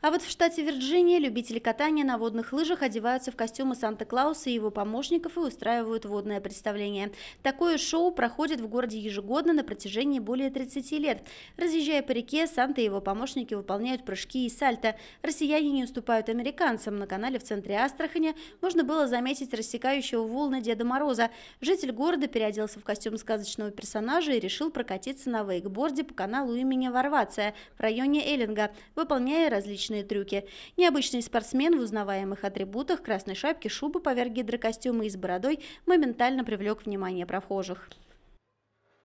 А вот в штате Вирджиния любители катания на водных лыжах одеваются в костюмы Санта-Клауса и его помощников и устраивают водное представление. Такое шоу проходит в городе ежегодно на протяжении более 30 лет. Разъезжая по реке, Санта и его помощники выполняют прыжки и сальто. Россияне не уступают американцам. На канале в центре Астрахани можно было заметить рассекающего волны Деда Мороза. Житель города переоделся в костюм сказочного персонажа и решил прокатиться на вейкборде по каналу имени Варвация в районе Эллинга, выполняя различные необычные трюки. Необычный спортсмен в узнаваемых атрибутах красной шапке, шубы поверх гидрокостюма и с бородой моментально привлек внимание прохожих.